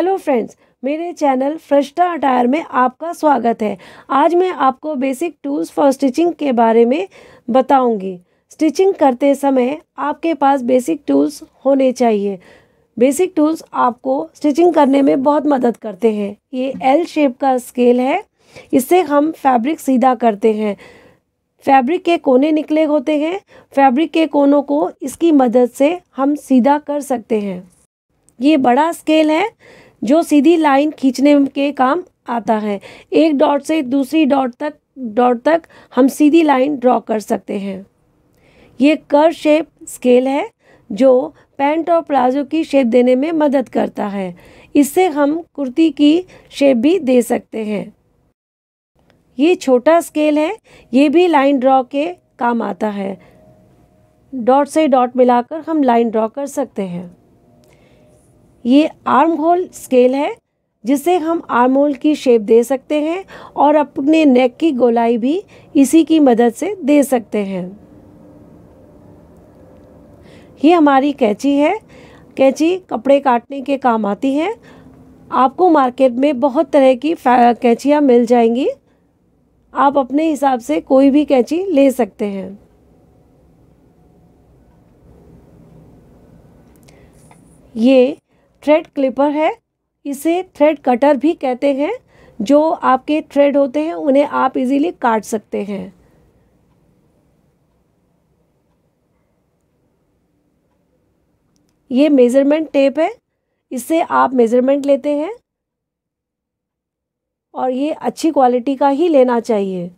hello friends मेरे channel Fresta attire में आपका स्वागत है आज मैं आपको बेसिक टूल्स फॉर स्टिचिंग के बारे में बताऊंगी स्टिचिंग करते समय आपके पास बेसिक टूल्स होने चाहिए बेसिक टूल्स आपको स्टिचिंग करने में बहुत मदद करते हैं ये एल शेप का स्केल है इससे हम फैब्रिक सीधा करते हैं फैब्रिक के कोने निकले होते हैं फैब्रिक के कोनों को इसकी मदद से हम सीधा कर सकते हैं ये बड़ा स्केल है जो सीधी लाइन खींचने के काम आता है एक डॉट से दूसरी डॉट तक डॉट तक हम सीधी लाइन ड्रॉ कर सकते हैं ये कर शेप स्केल है जो पैंट और प्लाजो की शेप देने में मदद करता है इससे हम कुर्ती की शेप भी दे सकते हैं ये छोटा स्केल है ये भी लाइन ड्रॉ के काम आता है डॉट से डॉट मिलाकर हम लाइन ड्रॉ कर सकते हैं ये आर्म होल स्केल है जिसे हम आर्म होल की शेप दे सकते हैं और अपने नेक की गोलाई भी इसी की मदद से दे सकते हैं ये हमारी कैंची है कैंची कपड़े काटने के काम आती है आपको मार्केट में बहुत तरह की कैंचियाँ मिल जाएंगी आप अपने हिसाब से कोई भी कैंची ले सकते हैं ये थ्रेड क्लिपर है इसे थ्रेड कटर भी कहते हैं जो आपके थ्रेड होते हैं उन्हें आप इजीली काट सकते हैं ये मेज़रमेंट टेप है इससे आप मेज़रमेंट लेते हैं और ये अच्छी क्वालिटी का ही लेना चाहिए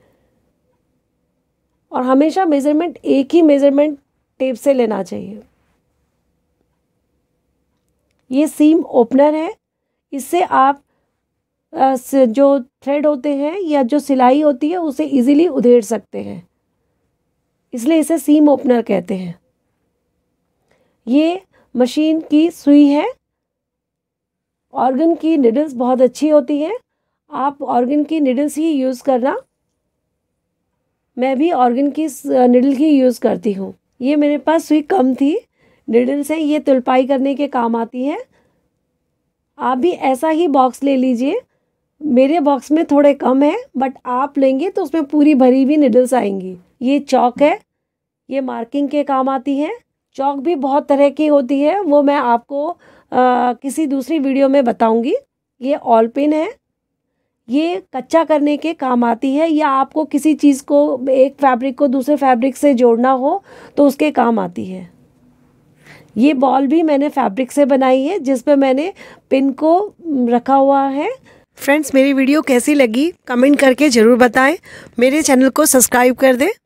और हमेशा मेज़रमेंट एक ही मेज़रमेंट टेप से लेना चाहिए ये सीम ओपनर है इससे आप जो थ्रेड होते हैं या जो सिलाई होती है उसे इजीली उधेड़ सकते हैं इसलिए इसे सीम ओपनर कहते हैं ये मशीन की सुई है ऑर्गन की निडल्स बहुत अच्छी होती हैं आप ऑर्गन की निडल्स ही यूज़ करना मैं भी ऑर्गन की निडल ही यूज़ करती हूँ ये मेरे पास सुई कम थी निडल्स हैं ये तुलपाई करने के काम आती हैं आप भी ऐसा ही बॉक्स ले लीजिए मेरे बॉक्स में थोड़े कम है बट आप लेंगे तो उसमें पूरी भरी हुई निडल्स आएंगी ये चौक है ये मार्किंग के काम आती है चौक भी बहुत तरह की होती है वो मैं आपको आ, किसी दूसरी वीडियो में बताऊंगी ये ऑल पिन है ये कच्चा करने के काम आती है या आपको किसी चीज़ को एक फैब्रिक को दूसरे फैब्रिक से जोड़ना हो तो उसके काम आती है ये बॉल भी मैंने फैब्रिक से बनाई है जिस पे मैंने पिन को रखा हुआ है फ्रेंड्स मेरी वीडियो कैसी लगी कमेंट करके ज़रूर बताएं मेरे चैनल को सब्सक्राइब कर दें